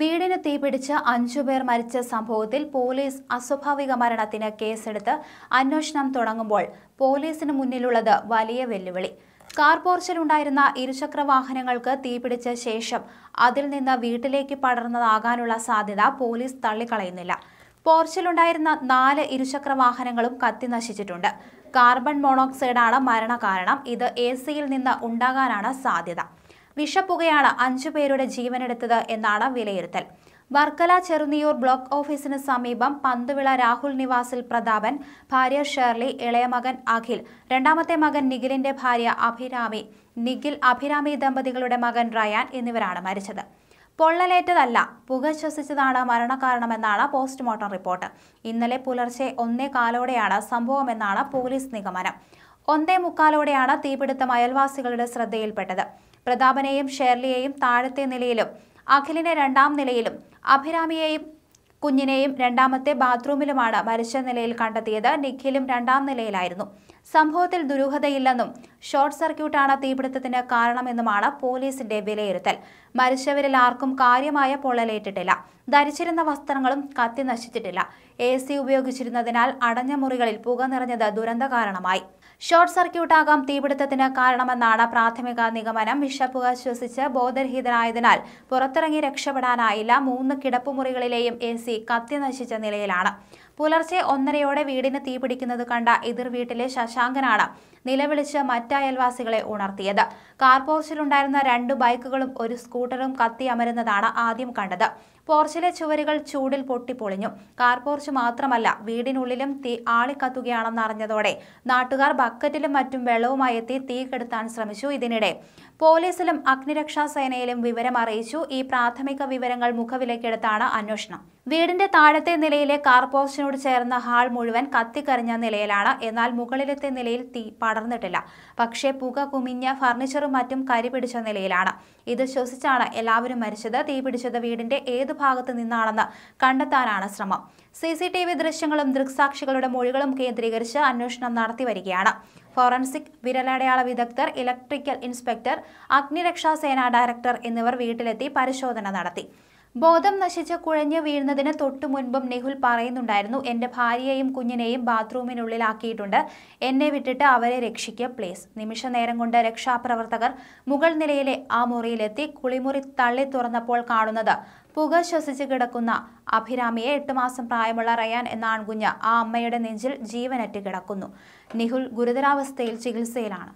വീടിന് തീപിടിച്ച് അഞ്ചുപേർ മരിച്ച സംഭവത്തിൽ പോലീസ് അസ്വാഭാവിക മരണത്തിന് കേസെടുത്ത് അന്വേഷണം തുടങ്ങുമ്പോൾ പോലീസിന് മുന്നിലുള്ളത് വലിയ വെല്ലുവിളി കാർ പോർച്ചിലുണ്ടായിരുന്ന ഇരുചക്ര വാഹനങ്ങൾക്ക് തീപിടിച്ച ശേഷം അതിൽ നിന്ന് വീട്ടിലേക്ക് പടർന്നതാകാനുള്ള സാധ്യത പോലീസ് തള്ളിക്കളയുന്നില്ല പോർച്ചിലുണ്ടായിരുന്ന നാല് ഇരുചക്ര വാഹനങ്ങളും കത്തിനശിച്ചിട്ടുണ്ട് കാർബൺ മോണോക്സൈഡാണ് മരണകാരണം ഇത് എ സിയിൽ നിന്ന് ഉണ്ടാകാനാണ് സാധ്യത വിഷപ്പുകയാണ് അഞ്ചു പേരുടെ ജീവനെടുത്തത് എന്നാണ് വിലയിരുത്തൽ വർക്കല ചെറുനിയൂർ ബ്ലോക്ക് ഓഫീസിന് സമീപം പന്തുവിള രാഹുൽ നിവാസിൽ പ്രതാപൻ ഭാര്യ ഷേർലി ഇളയ മകൻ അഖിൽ രണ്ടാമത്തെ മകൻ നിഖിലിന്റെ ഭാര്യ അഭിരാമി നിഖിൽ അഭിരാമി ദമ്പതികളുടെ മകൻ റയാൻ എന്നിവരാണ് മരിച്ചത് പൊള്ളലേറ്റതല്ല പുക ശ്വസിച്ചതാണ് മരണകാരണമെന്നാണ് പോസ്റ്റ്മോർട്ടം റിപ്പോർട്ട് ഇന്നലെ പുലർച്ചെ ഒന്നേ കാലോടെയാണ് സംഭവമെന്നാണ് പോലീസ് നിഗമനം ഒന്നേ മുക്കാലോടെയാണ് തീപിടുത്തം അയൽവാസികളുടെ ശ്രദ്ധയിൽപ്പെട്ടത് പ്രതാപനെയും ഷേർലിയെയും താഴത്തെ നിലയിലും അഖിലിനെ രണ്ടാം നിലയിലും അഭിരാമിയെയും കുഞ്ഞിനെയും രണ്ടാമത്തെ ബാത്റൂമിലുമാണ് മരിച്ച നിലയിൽ കണ്ടെത്തിയത് നിഖിലും രണ്ടാം നിലയിലായിരുന്നു സംഭവത്തിൽ ദുരൂഹതയില്ലെന്നും ഷോർട്ട് സർക്യൂട്ടാണ് തീപിടുത്തത്തിന് കാരണമെന്നുമാണ് പോലീസിന്റെ വിലയിരുത്തൽ മരിച്ചവരിൽ ആർക്കും കാര്യമായ പൊള്ളലേറ്റിട്ടില്ല ധരിച്ചിരുന്ന വസ്ത്രങ്ങളും കത്തി നശിച്ചിട്ടില്ല എ ഉപയോഗിച്ചിരുന്നതിനാൽ അടഞ്ഞ മുറികളിൽ പുക നിറഞ്ഞത് ദുരന്ത കാരണമായി ഷോർട്ട് സർക്യൂട്ട് ആകാം തീപിടുത്തത്തിന് കാരണമെന്നാണ് പ്രാഥമിക നിഗമനം വിഷപ്പുക ശ്വസിച്ച് ബോധരഹിതനായതിനാൽ പുറത്തിറങ്ങി രക്ഷപ്പെടാനായില്ല മൂന്ന് കിടപ്പുമുറികളിലെയും എ സി കത്തിനശിച്ച നിലയിലാണ് പുലർച്ചെ ഒന്നരയോടെ വീടിന് തീപിടിക്കുന്നത് കണ്ട എതിർ വീട്ടിലെ ശശാങ്കനാണ് നിലവിളിച്ച് മറ്റയൽവാസികളെ ഉണർത്തിയത് കാർപോസ്റ്റിലുണ്ടായിരുന്ന രണ്ട് ബൈക്കുകളും ഒരു സ്കൂട്ടറും കത്തിയമരുന്നതാണ് ആദ്യം കണ്ടത് പോർച്ചിലെ ചുവരുകൾ ചൂടിൽ പൊട്ടിപ്പൊളിഞ്ഞു കാർ പോർച്ച് മാത്രമല്ല വീടിനുള്ളിലും തീ ആളിക്കത്തുകയാണെന്ന് അറിഞ്ഞതോടെ നാട്ടുകാർ ബക്കറ്റിലും മറ്റും വെള്ളവുമായി എത്തി തീ കെടുത്താൻ ശ്രമിച്ചു ഇതിനിടെ പോലീസിലും അഗ്നിരക്ഷാ സേനയിലും വിവരം അറിയിച്ചു ഈ പ്രാഥമിക വിവരങ്ങൾ മുഖവിലക്കെടുത്താണ് അന്വേഷണം വീടിന്റെ താഴത്തെ നിലയിലെ കാർപോസ്റ്റിനോട് ചേർന്ന ഹാൾ മുഴുവൻ കത്തിക്കറിഞ്ഞ നിലയിലാണ് എന്നാൽ മുകളിലത്തെ നിലയിൽ തീ പടർന്നിട്ടില്ല പക്ഷേ പുക കുമിഞ്ഞ ഫർണിച്ചറും മറ്റും കരി പിടിച്ച നിലയിലാണ് ഇത് ശ്വസിച്ചാണ് എല്ലാവരും മരിച്ചത് തീ പിടിച്ചത് വീടിന്റെ ഏതു ഭാഗത്ത് നിന്നാണെന്ന് കണ്ടെത്താനാണ് ശ്രമം സി സി ടി വി ദൃശ്യങ്ങളും ദൃക്സാക്ഷികളുടെ മൊഴികളും കേന്ദ്രീകരിച്ച് അന്വേഷണം നടത്തിവരികയാണ് ഫോറൻസിക് വിരലടയാള വിദഗ്ധർ ഇലക്ട്രിക്കൽ ഇൻസ്പെക്ടർ അഗ്നിരക്ഷാ സേനാ ഡയറക്ടർ എന്നിവർ വീട്ടിലെത്തി പരിശോധന നടത്തി ബോധം നശിച്ച് കുഴഞ്ഞ് വീഴുന്നതിന് തൊട്ടു മുൻപും നെഹുൽ പറയുന്നുണ്ടായിരുന്നു എൻ്റെ ഭാര്യയെയും കുഞ്ഞിനെയും ബാത്റൂമിനുള്ളിലാക്കിയിട്ടുണ്ട് എന്നെ വിട്ടിട്ട് അവരെ രക്ഷിക്കുക പ്ലീസ് നിമിഷ നേരം കൊണ്ട് രക്ഷാപ്രവർത്തകർ മുകൾ നിലയിലെ ആ മുറിയിലെത്തി കുളിമുറി തള്ളി തുറന്നപ്പോൾ കാണുന്നത് പുക ശ്വസിച്ച് കിടക്കുന്ന അഭിരാമിയെ എട്ട് മാസം പ്രായമുള്ള റയാൻ എന്ന ആൺകുഞ്ഞ് ആ അമ്മയുടെ നെഞ്ചിൽ ജീവനറ്റ് കിടക്കുന്നു നിഹുൽ ഗുരുതരാവസ്ഥയിൽ ചികിത്സയിലാണ്